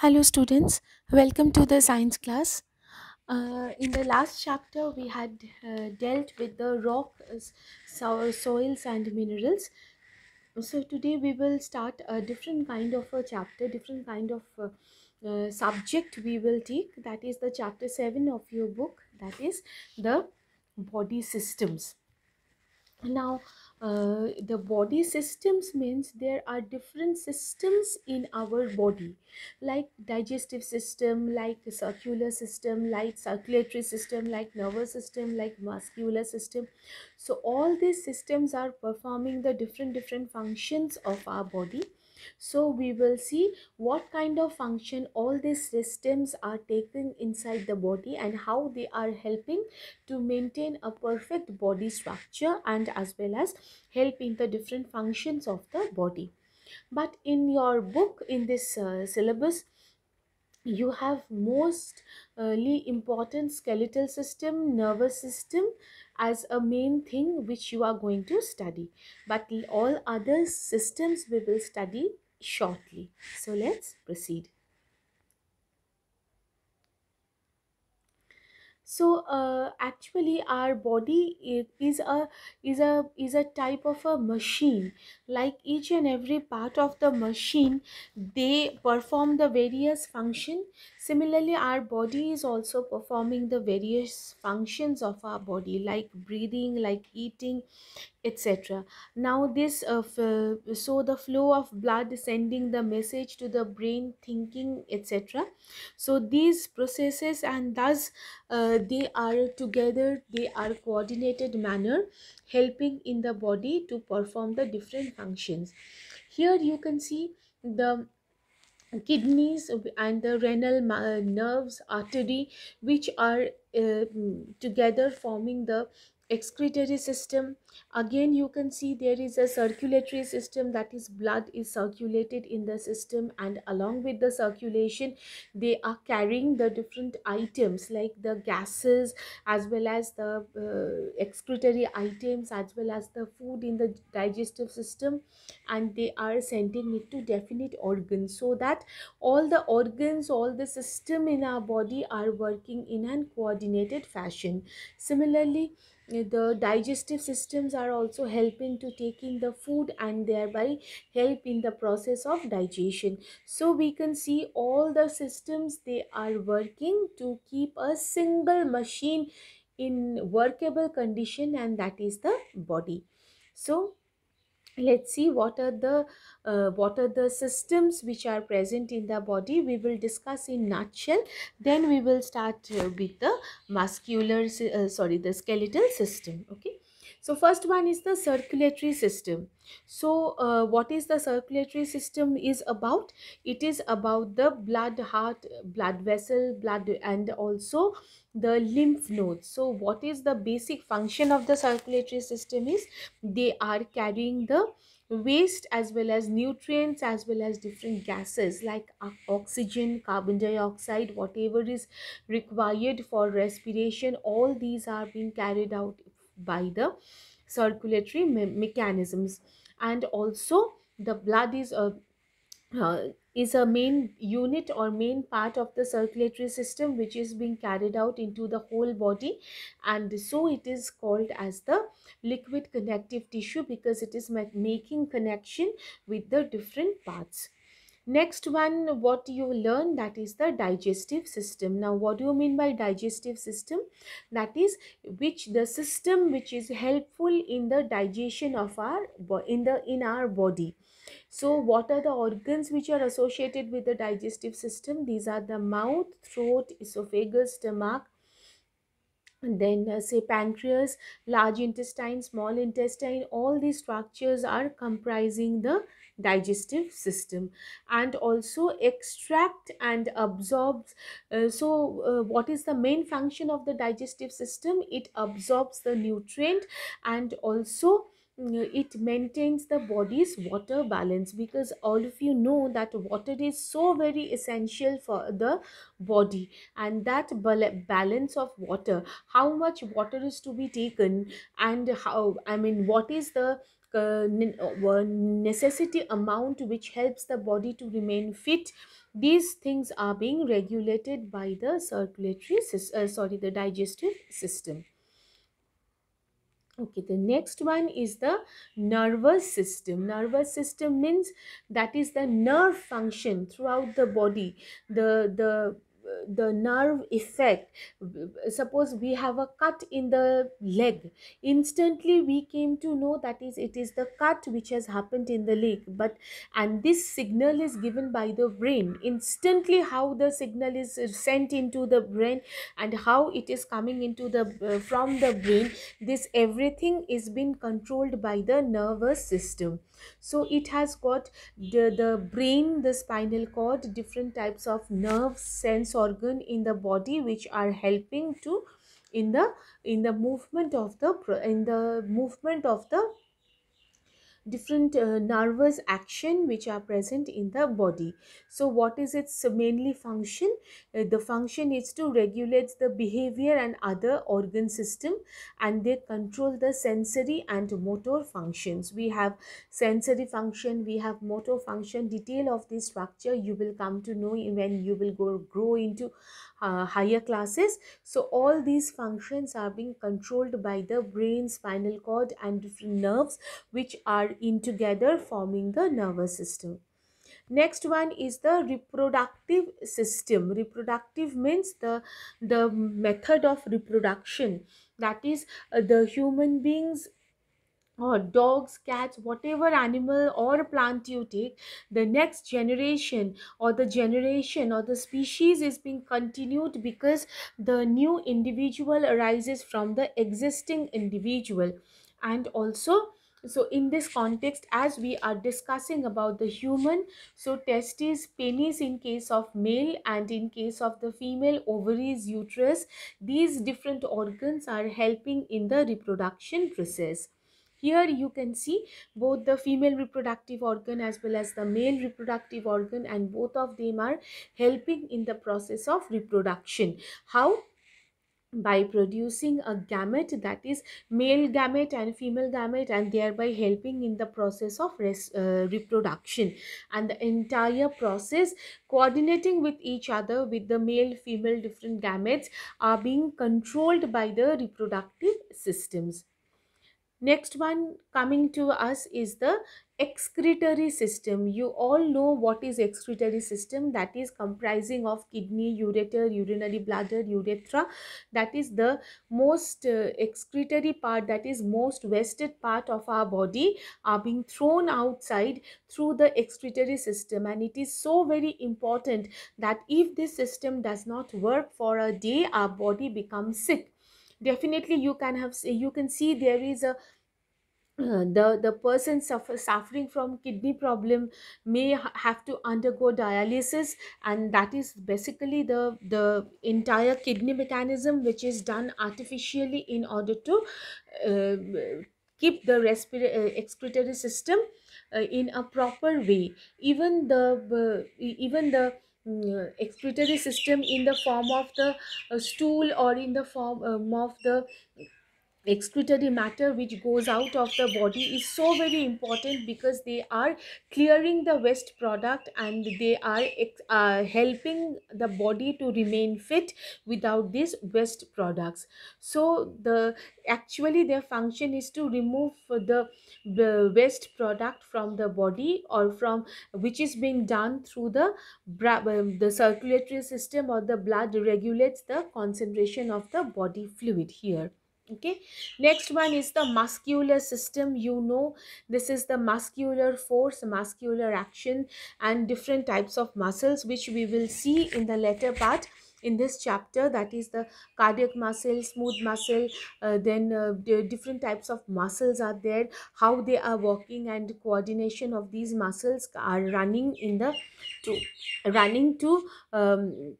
Hello students, welcome to the science class. Uh, in the last chapter, we had uh, dealt with the rock, soils and minerals. So today we will start a different kind of a chapter, different kind of uh, uh, subject we will take. That is the chapter 7 of your book, that is the body systems. Now, uh, the body systems means there are different systems in our body like digestive system like circular system like circulatory system like nervous system like muscular system so all these systems are performing the different different functions of our body so we will see what kind of function all these systems are taking inside the body and how they are helping to maintain a perfect body structure and as well as help in the different functions of the body but in your book in this uh, syllabus you have mostly uh, important skeletal system nervous system as a main thing which you are going to study but all other systems we will study shortly so let's proceed so uh, actually our body is a is a is a type of a machine like each and every part of the machine they perform the various function Similarly, our body is also performing the various functions of our body like breathing, like eating, etc. Now, this uh, so the flow of blood sending the message to the brain, thinking, etc. So, these processes and thus uh, they are together, they are coordinated manner helping in the body to perform the different functions. Here you can see the kidneys and the renal uh, nerves artery which are uh, mm, together forming the excretory system again you can see there is a circulatory system that is blood is circulated in the system and along with the circulation they are carrying the different items like the gases as well as the uh, excretory items as well as the food in the digestive system and they are sending it to definite organs so that all the organs all the system in our body are working in an coordinated fashion similarly the digestive systems are also helping to take in the food and thereby help in the process of digestion so we can see all the systems they are working to keep a single machine in workable condition and that is the body so let's see what are the uh, what are the systems which are present in the body we will discuss in nutshell then we will start uh, with the muscular uh, sorry the skeletal system okay so first one is the circulatory system so uh, what is the circulatory system is about it is about the blood heart blood vessel blood and also the lymph nodes so what is the basic function of the circulatory system is they are carrying the waste as well as nutrients as well as different gases like oxygen carbon dioxide whatever is required for respiration all these are being carried out by the circulatory me mechanisms and also the blood is uh, uh, is a main unit or main part of the circulatory system which is being carried out into the whole body and so it is called as the liquid connective tissue because it is making connection with the different parts next one what you learn that is the digestive system now what do you mean by digestive system that is which the system which is helpful in the digestion of our in the in our body so, what are the organs which are associated with the digestive system? These are the mouth, throat, esophagus, stomach, and then uh, say pancreas, large intestine, small intestine. All these structures are comprising the digestive system and also extract and absorbs uh, so uh, what is the main function of the digestive system it absorbs the nutrient and also uh, it maintains the body's water balance because all of you know that water is so very essential for the body and that balance of water how much water is to be taken and how i mean what is the uh, uh necessity amount which helps the body to remain fit these things are being regulated by the circulatory uh, sorry the digestive system okay the next one is the nervous system nervous system means that is the nerve function throughout the body the the the nerve effect suppose we have a cut in the leg instantly we came to know that is it is the cut which has happened in the leg but and this signal is given by the brain instantly how the signal is sent into the brain and how it is coming into the uh, from the brain this everything is being controlled by the nervous system so it has got the, the brain the spinal cord different types of nerves sense organs organ in the body which are helping to in the in the movement of the in the movement of the different uh, nervous action which are present in the body so what is its mainly function uh, the function is to regulate the behavior and other organ system and they control the sensory and motor functions we have sensory function we have motor function detail of this structure you will come to know when you will go grow into uh, higher classes. So all these functions are being controlled by the brain, spinal cord and different nerves which are in together forming the nervous system. Next one is the reproductive system. Reproductive means the, the method of reproduction. That is uh, the human beings or uh, dogs, cats, whatever animal or plant you take, the next generation or the generation or the species is being continued because the new individual arises from the existing individual. And also, so in this context, as we are discussing about the human, so testes, penis in case of male and in case of the female, ovaries, uterus, these different organs are helping in the reproduction process. Here you can see both the female reproductive organ as well as the male reproductive organ and both of them are helping in the process of reproduction. How? by producing a gamete that is male gamete and female gamete and thereby helping in the process of res, uh, reproduction and the entire process coordinating with each other with the male female different gametes are being controlled by the reproductive systems next one coming to us is the excretory system you all know what is excretory system that is comprising of kidney ureter urinary bladder urethra that is the most uh, excretory part that is most wasted part of our body are being thrown outside through the excretory system and it is so very important that if this system does not work for a day our body becomes sick definitely you can have you can see there is a uh, the the person suffer, suffering from kidney problem may ha- have to undergo dialysis and that is basically the the entire kidney mechanism which is done artificially in order to uh, keep the respiratory uh, excretory system uh, in a proper way even the uh, even the Mm, excretory system in the form of the uh, stool or in the form um, of the excretory matter which goes out of the body is so very important because they are clearing the waste product and they are uh, helping the body to remain fit without these waste products so the actually their function is to remove the, the waste product from the body or from which is being done through the um, the circulatory system or the blood regulates the concentration of the body fluid here okay next one is the muscular system you know this is the muscular force muscular action and different types of muscles which we will see in the latter part in this chapter that is the cardiac muscle smooth muscle uh, then uh, the different types of muscles are there how they are working and coordination of these muscles are running in the to running to um,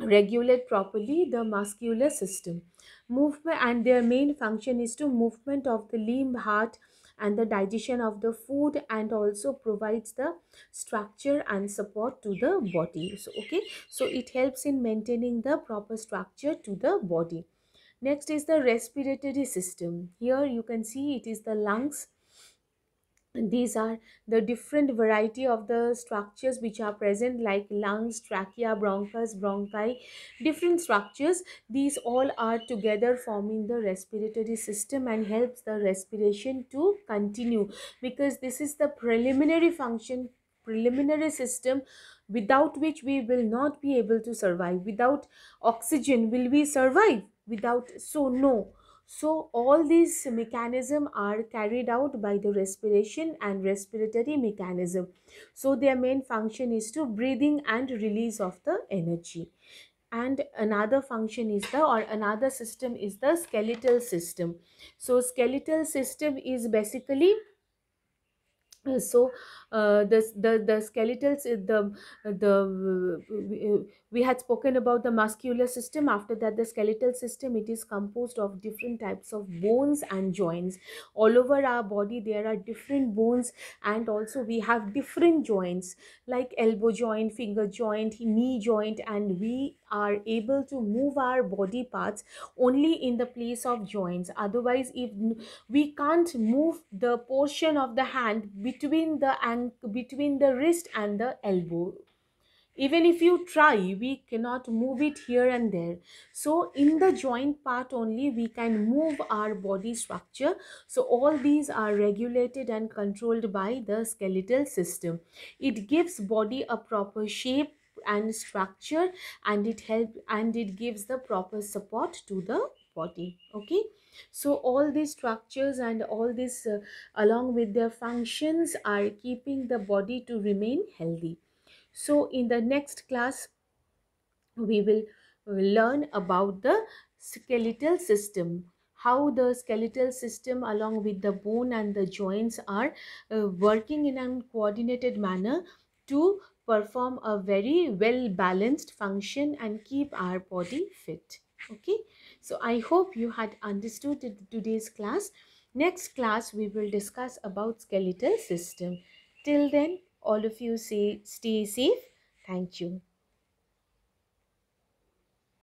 regulate properly the muscular system movement and their main function is to movement of the limb heart and the digestion of the food and also provides the structure and support to the body so okay so it helps in maintaining the proper structure to the body next is the respiratory system here you can see it is the lungs these are the different variety of the structures which are present like lungs trachea bronchus bronchi different structures these all are together forming the respiratory system and helps the respiration to continue because this is the preliminary function preliminary system without which we will not be able to survive without oxygen will we survive without so no so all these mechanism are carried out by the respiration and respiratory mechanism. So their main function is to breathing and release of the energy. And another function is the or another system is the skeletal system. So skeletal system is basically uh, so uh, the, the, the skeletal uh, the, the, uh, we had spoken about the muscular system. After that, the skeletal system, it is composed of different types of bones and joints. All over our body, there are different bones and also we have different joints like elbow joint, finger joint, knee joint and we are able to move our body parts only in the place of joints otherwise if we can't move the portion of the hand between the ankle and between the wrist and the elbow even if you try we cannot move it here and there so in the joint part only we can move our body structure so all these are regulated and controlled by the skeletal system it gives body a proper shape and structure and it help and it gives the proper support to the body okay so all these structures and all this uh, along with their functions are keeping the body to remain healthy so in the next class we will learn about the skeletal system how the skeletal system along with the bone and the joints are uh, working in a coordinated manner to perform a very well balanced function and keep our body fit okay so i hope you had understood today's class next class we will discuss about skeletal system till then all of you say stay safe thank you